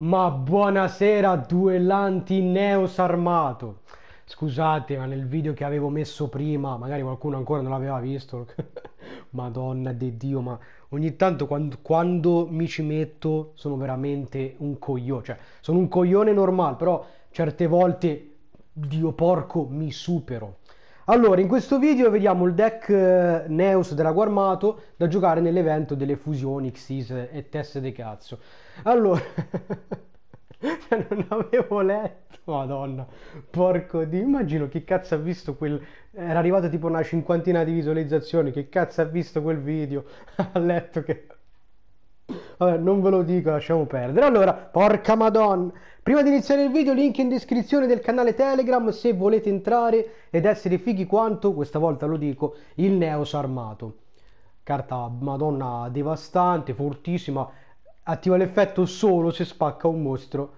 Ma buonasera duellanti Neos Armato. Scusate, ma nel video che avevo messo prima, magari qualcuno ancora non l'aveva visto. Madonna di Dio, ma ogni tanto quando, quando mi ci metto sono veramente un coglione. Cioè, sono un coglione normale, però certe volte, Dio porco, mi supero. Allora, in questo video vediamo il deck eh, Neus Drago Armato da giocare nell'evento delle fusioni Xyz e Tesse de Cazzo. Allora, non avevo letto, madonna, porco di... Immagino che cazzo ha visto quel... Era arrivato tipo una cinquantina di visualizzazioni, che cazzo ha visto quel video, ha letto che... Vabbè, non ve lo dico, lasciamo perdere. Allora, porca madonna. Prima di iniziare il video, link in descrizione del canale Telegram se volete entrare ed essere fighi quanto, questa volta lo dico, il Neos armato. Carta madonna devastante, fortissima. Attiva l'effetto solo se spacca un mostro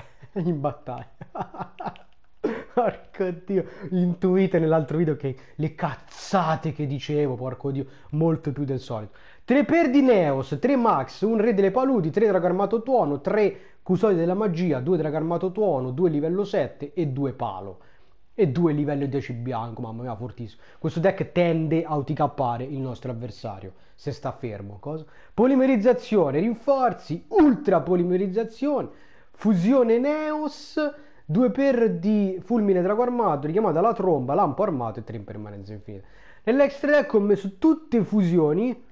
in battaglia. Porco dio, intuite nell'altro video che le cazzate che dicevo, porco dio, molto più del solito. 3 per di Neos, 3 Max, un Re delle Paludi, 3 Drago Armato Tuono, 3 Custodi della Magia, 2 Drago Armato Tuono, 2 livello 7 e 2 Palo. E 2 livello 10 bianco, mamma mia, fortissimo. Questo deck tende a uticappare il nostro avversario, se sta fermo. Cosa? Polimerizzazione, rinforzi, ultra polimerizzazione, fusione Neos, 2 per di fulmine drago armato, richiamata la tromba, lampo armato e 3 in permanenza infinita. Nell'extra deck ho messo tutte fusioni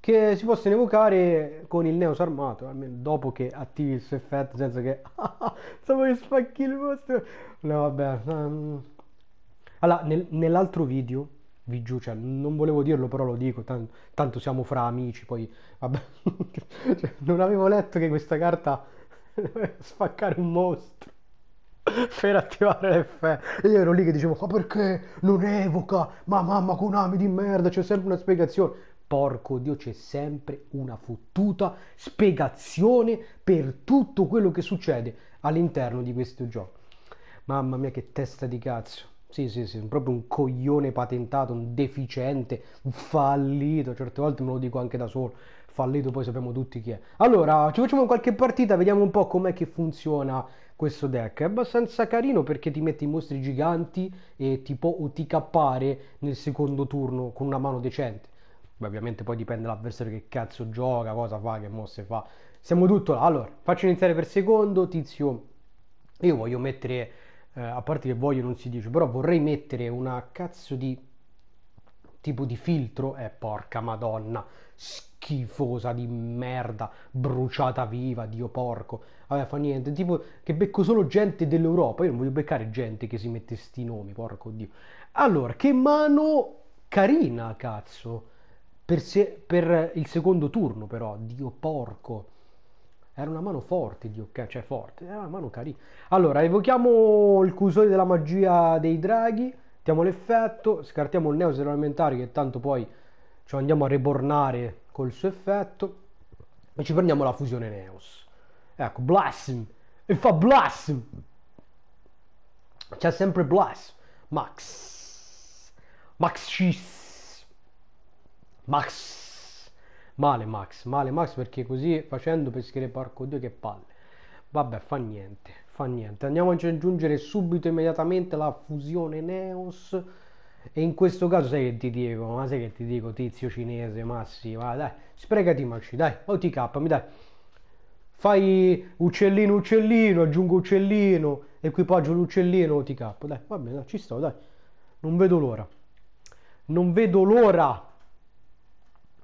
che si possono evocare con il Neos armato, almeno dopo che attivi il suo effetto, senza che... Stavo che spacchi il vostro... No, vabbè... Ehm. Allora, nel, nell'altro video, vi giù, cioè, non volevo dirlo, però lo dico, tanto, tanto siamo fra amici, poi... Vabbè, cioè, non avevo letto che questa carta doveva spaccare un mostro per attivare l'effetto. Io ero lì che dicevo, ma perché non evoca? Ma mamma Konami di merda, c'è cioè, sempre una spiegazione. Porco Dio, c'è sempre una fottuta spiegazione per tutto quello che succede all'interno di questo gioco. Mamma mia, che testa di cazzo. Sì, sì, sì, proprio un coglione patentato, un deficiente, un fallito. Certe volte me lo dico anche da solo. Fallito, poi sappiamo tutti chi è. Allora, ci facciamo qualche partita, vediamo un po' com'è che funziona questo deck. È abbastanza carino perché ti mette i mostri giganti e ti può ti cappare nel secondo turno con una mano decente. Beh, ovviamente poi dipende dall'avversario che cazzo gioca, cosa fa, che mosse fa. Siamo tutto là. Allora, faccio iniziare per secondo, tizio. Io voglio mettere, eh, a parte che voglio non si dice, però vorrei mettere una cazzo di tipo di filtro. Eh, porca madonna, schifosa di merda, bruciata viva, dio porco. Vabbè, fa niente, tipo che becco solo gente dell'Europa. Io non voglio beccare gente che si mette sti nomi, porco dio. Allora, che mano carina, cazzo. Per, se, per, il secondo turno però, Dio porco. Era una mano forte, Dio, cioè forte, era una mano carina. Allora, evochiamo il cusone della magia dei draghi, diamo l'effetto, scartiamo il neos elementare che tanto poi ci andiamo a rebornare col suo effetto e ci prendiamo la fusione neos. Ecco, Blasm, e fa Blasm. C'è sempre Blasm, Max, Max Max. Male Max, male Max perché così facendo peschere porco Dio che palle. Vabbè, fa niente, fa niente. Andiamoci ad aggiungere subito immediatamente la fusione Neos. E in questo caso sai che ti dico, ma sai che ti dico, tizio cinese, Massi, va dai, sprecati Maxi, dai, o OTK, mi dai. Fai uccellino, uccellino, aggiungo uccellino, equipaggio l'uccellino, o OTK, dai, va bene, dai, ci sto, dai. Non vedo l'ora. Non vedo l'ora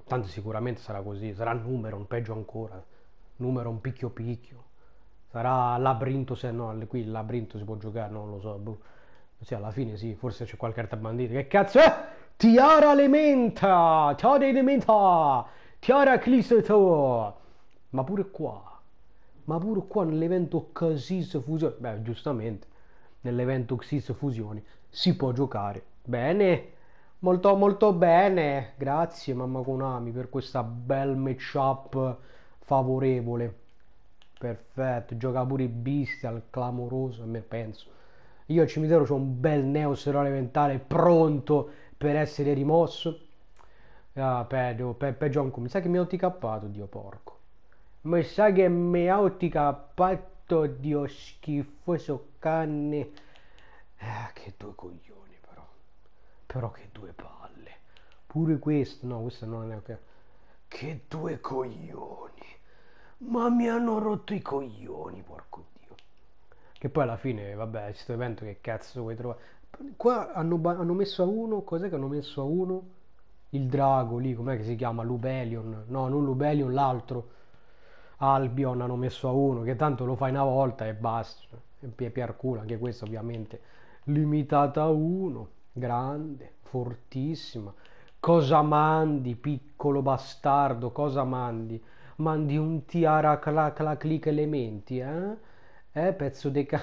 tanto sicuramente sarà così, sarà Numeron, peggio ancora, Numeron picchio picchio, sarà Labrinto, se no, qui il Labrinto si può giocare, non lo so, boh. sì, alla fine sì, forse c'è qualche carta bandita, che cazzo è? Tiara Elementa, Tiara Elementa, Tiara Cliseto, ma pure qua, ma pure qua nell'evento Xis Fusioni, beh giustamente, nell'evento Xis Fusioni si può giocare, bene, Molto, molto bene, grazie mamma Konami per questa bel matchup favorevole. Perfetto, gioca pure Bestial, clamoroso, a me penso. Io al cimitero ho un bel neosero elementare pronto per essere rimosso. Ah, peggio, pe, peggio ancora. Mi sa che mi ha otticappato, Dio porco. Mi sa che mi ha otticappato, Dio schifoso cane. Ah, che due coglioni. Però che due palle. Pure questo, no, questo non è ok. Che due coglioni. Ma mi hanno rotto i coglioni, porco dio. Che poi alla fine, vabbè, questo evento che cazzo vuoi trovare. Qua hanno, hanno messo a uno, cos'è che hanno messo a uno? Il drago lì, com'è che si chiama? Lubelion. No, non Lubelion, l'altro. Albion hanno messo a uno, che tanto lo fai una volta e basta. E Piercula, anche questo ovviamente limitata a uno grande, fortissima. Cosa mandi, piccolo bastardo, cosa mandi? Mandi un tiara cla, cla clic elementi, eh? Eh, pezzo di ca...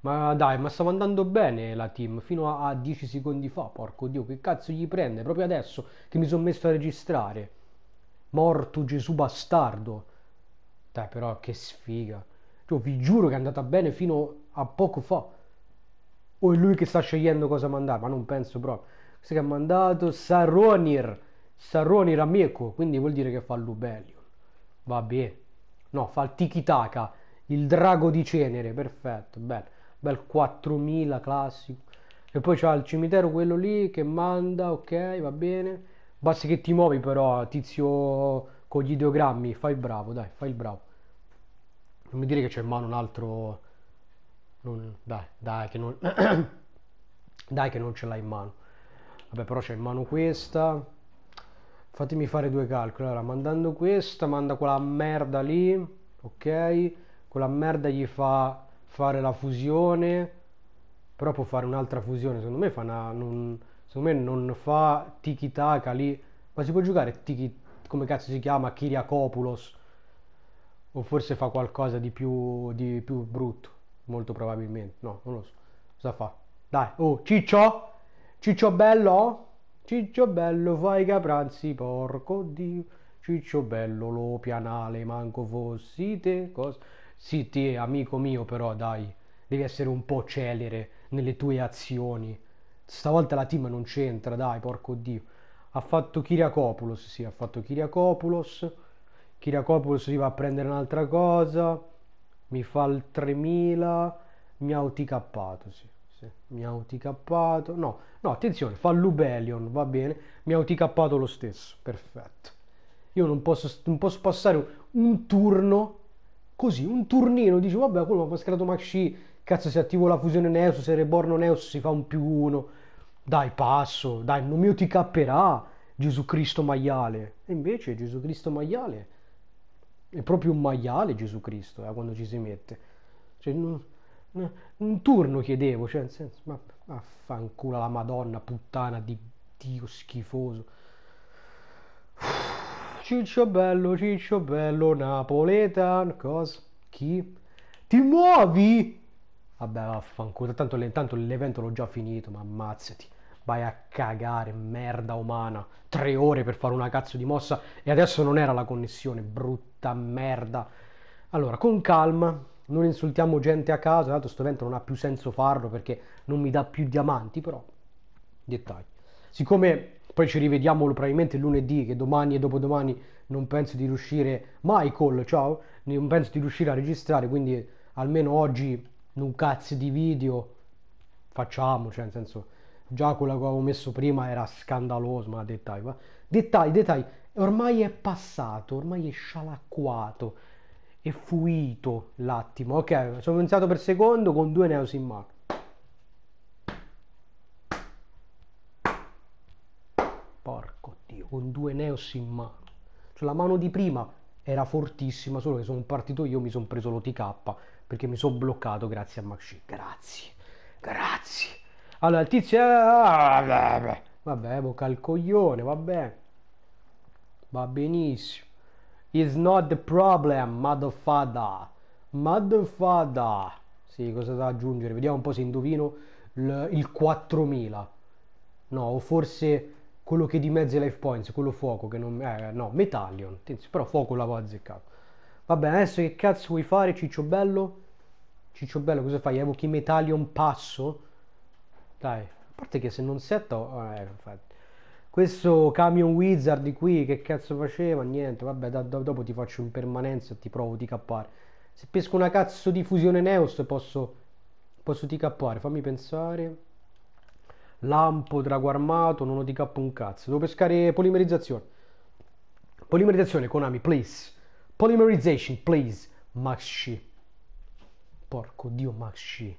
Ma dai, ma stava andando bene la team fino a, a 10 secondi fa, porco dio, che cazzo gli prende proprio adesso che mi sono messo a registrare? Morto Gesù bastardo. Dai, però che sfiga. Cioè, vi giuro che è andata bene fino a poco fa o è lui che sta scegliendo cosa mandare, ma non penso proprio. Questo che ha mandato Saronir, Saronir Amico, quindi vuol dire che fa Lubellion. Va bene. No, fa il Tikitaka, il drago di cenere, perfetto, bello. Bel 4000 classico. E poi c'ha il cimitero quello lì che manda, ok, va bene. Basta che ti muovi però, tizio con gli ideogrammi, fai il bravo, dai, fai il bravo. Non mi dire che c'è in mano un altro non, dai, dai che non... dai che non ce l'hai in mano. Vabbè, però c'è in mano questa. Fatemi fare due calcoli. Allora, mandando questa, manda quella merda lì, ok? Quella merda gli fa fare la fusione, però può fare un'altra fusione. Secondo me fa una... Non, secondo me non fa tiki taka lì. Ma si può giocare tiki... come cazzo si chiama? Kiriakopoulos. O forse fa qualcosa di più, di più brutto. Molto probabilmente, no, non lo so. Cosa fa? Dai, oh, ciccio? Ciccio bello? Ciccio bello, fai capranzi, porco dio. Ciccio bello, lo pianale, manco fossi te. Cosa? Sì, te, amico mio, però, dai. Devi essere un po' celere nelle tue azioni. Stavolta la team non c'entra, dai, porco dio. Ha fatto Kiriakopoulos, sì, ha fatto Kiriakopoulos. Kiriakopoulos si va a prendere un'altra cosa mi fa il 3000 mi ha auticappato sì, sì. mi ha auticappato no no attenzione fa l'ubelion va bene mi ha auticappato lo stesso perfetto io non posso, non posso passare un turno così un turnino dice vabbè quello mi ha mascherato Maxi cazzo se attivo la fusione Neus se reborno Neus si fa un più uno dai passo dai non mi auticapperà Gesù Cristo maiale e invece Gesù Cristo maiale è proprio un maiale Gesù Cristo eh, quando ci si mette. Cioè, non, un turno chiedevo, cioè, nel senso, ma affanculo la Madonna, puttana di Dio schifoso. Ciccio bello, ciccio bello, napoletano, cosa? Chi? Ti muovi? Vabbè, vaffanculo, tanto, tanto l'evento l'ho già finito, ma ammazzati vai a cagare, merda umana, tre ore per fare una cazzo di mossa e adesso non era la connessione, brutta merda. Allora, con calma, non insultiamo gente a caso, tanto sto evento non ha più senso farlo perché non mi dà più diamanti, però dettagli. Siccome poi ci rivediamo probabilmente lunedì, che domani e dopodomani non penso di riuscire, Michael, ciao, non penso di riuscire a registrare, quindi almeno oggi un cazzo di video facciamo, cioè nel senso già quello che avevo messo prima era scandaloso, ma dettagli, dettagli, dettagli, ormai è passato, ormai è scialacquato, è fuito l'attimo, ok, sono iniziato per secondo con due neos in mano. Porco Dio, con due neos in mano. Cioè la mano di prima era fortissima, solo che sono partito io, mi sono preso l'OTK perché mi sono bloccato grazie a Maxi. Grazie, grazie. Allora, il tizio... Ah, ah, ah, vabbè, bocca al coglione, vabbè. Va benissimo. It's not the problem, motherfada. Motherfada. Sì, cosa da aggiungere? Vediamo un po' se indovino il, il 4000. No, o forse quello che di mezzo life points, quello fuoco che non... Eh, no, Metallion. Tizio, però fuoco l'avevo azzeccato. Va bene, adesso che cazzo vuoi fare, ciccio bello? Ciccio bello, cosa fai? Evochi Metallion passo? Dai, a parte che se non setta... Oh, eh, infatti. Questo camion wizard di qui, che cazzo faceva? Niente, vabbè, da, da, dopo ti faccio in permanenza e ti provo di cappare. Se pesco una cazzo di fusione Neos posso, posso ti cappare, fammi pensare. Lampo, drago armato, non ho di capo un cazzo. Devo pescare polimerizzazione. Polimerizzazione, Konami, please. Polymerization, please. Maxi. Porco dio, Maxi.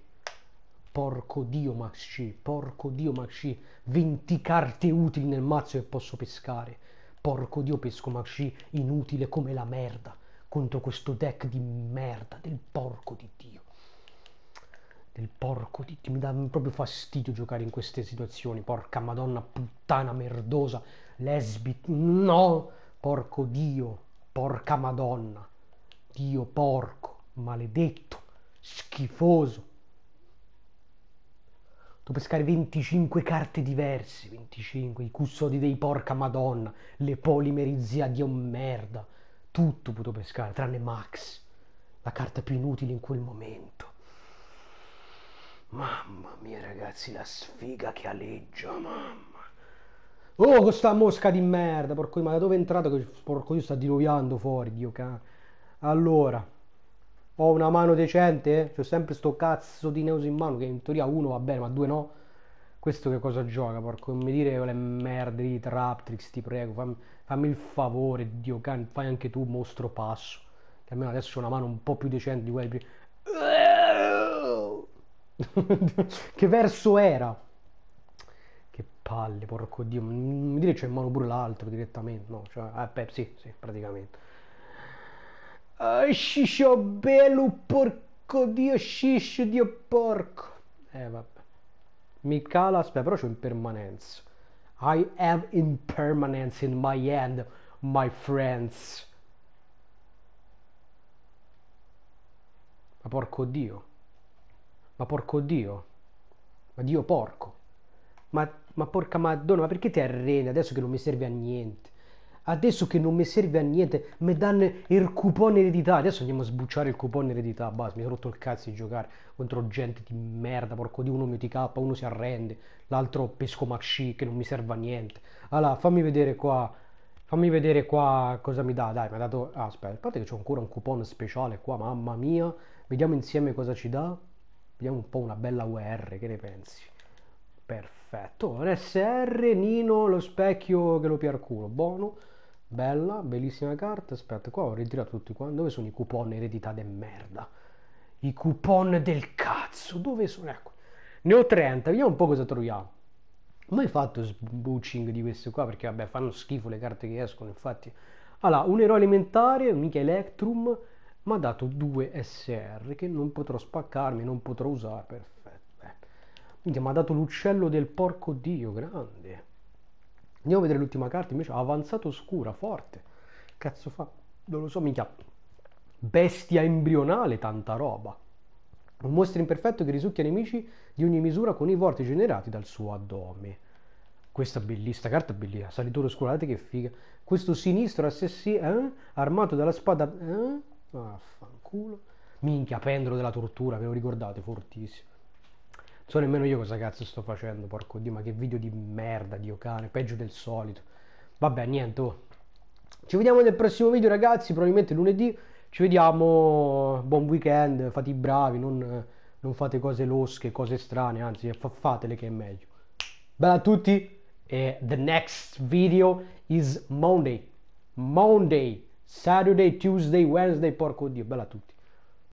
Porco dio Maxi, porco dio Maxi, 20 carte utili nel mazzo che posso pescare. Porco dio pesco Maxi, inutile come la merda, contro questo deck di merda, del porco di dio. Del porco di dio, mi dà proprio fastidio giocare in queste situazioni, porca madonna puttana merdosa, lesbi, no, porco dio, porca madonna, dio porco, maledetto, schifoso. Tu pescare 25 carte diverse, 25, i custodi dei porca madonna, le polimerizia di un merda, tutto potuto pescare, tranne Max, la carta più inutile in quel momento. Mamma mia ragazzi, la sfiga che aleggia, mamma. Oh, questa mosca di merda, porco io, ma da dove è entrato porco io sta diluviando fuori, Dio cane. Allora, ho una mano decente, ho sempre sto cazzo di Neus in mano che in teoria uno va bene ma due no. Questo che cosa gioca, porco? Non mi dire le merde di Traptrix, ti prego, fammi, fammi il favore, Dio can, fai anche tu mostro passo. Che almeno adesso ho una mano un po' più decente di quella di che verso era? Che palle, porco Dio, mi dire c'è in mano pure l'altro direttamente, no? Cioè, eh, beh, sì, sì, praticamente. Oh, sciscio bello, porco dio, sciscio dio porco. Eh vabbè. Mi aspetta, però c'ho impermanenza. I have impermanence in my hand, my friends. Ma porco dio. Ma porco dio. Ma dio porco. Ma, ma porca madonna, ma perché ti arreni adesso che non mi serve a niente? Adesso che non mi serve a niente, mi danno il coupon eredità. Adesso andiamo a sbucciare il coupon eredità. Basta, mi sono rotto il cazzo di giocare contro gente di merda. Porco di uno mi ti K, uno si arrende, l'altro pesco Maxi che non mi serve a niente. Allora, fammi vedere qua. Fammi vedere qua cosa mi dà. Dai, mi ha dato. Ah, aspetta, a parte che c'è ancora un coupon speciale qua, mamma mia. Vediamo insieme cosa ci dà. Vediamo un po' una bella UR, che ne pensi? Perfetto, un SR, Nino, lo specchio che lo culo, buono. Bella, bellissima carta. Aspetta, qua ho ritirato tutti qua. Dove sono i coupon eredità de merda? I coupon del cazzo. Dove sono? Ecco. Ne ho 30. Vediamo un po' cosa troviamo. Mai fatto sbuching di queste qua perché vabbè fanno schifo le carte che escono. Infatti, allora un eroe alimentare, mica Electrum, mi ha dato due SR che non potrò spaccarmi, non potrò usare. Perfetto. mi ha dato l'uccello del porco dio, grande. Andiamo a vedere l'ultima carta invece, avanzato oscura, forte. Cazzo fa? Non lo so, mica. Bestia embrionale, tanta roba. Un mostro imperfetto che risucchia nemici di ogni misura con i vorti generati dal suo addome. Questa bellissima carta bellissima, salitura oscura, guardate che figa. Questo sinistro assassino, eh? armato dalla spada, eh? Vaffanculo. Minchia, pendolo della tortura, ve lo ricordate, fortissimo so nemmeno io cosa cazzo sto facendo, porco dio, ma che video di merda, dio cane, peggio del solito. Vabbè, niente, oh. Ci vediamo nel prossimo video ragazzi, probabilmente lunedì. Ci vediamo, buon weekend, fate i bravi, non, non fate cose losche, cose strane, anzi fatele che è meglio. Bella a tutti e the next video is Monday. Monday, Saturday, Tuesday, Wednesday, porco dio, bella a tutti.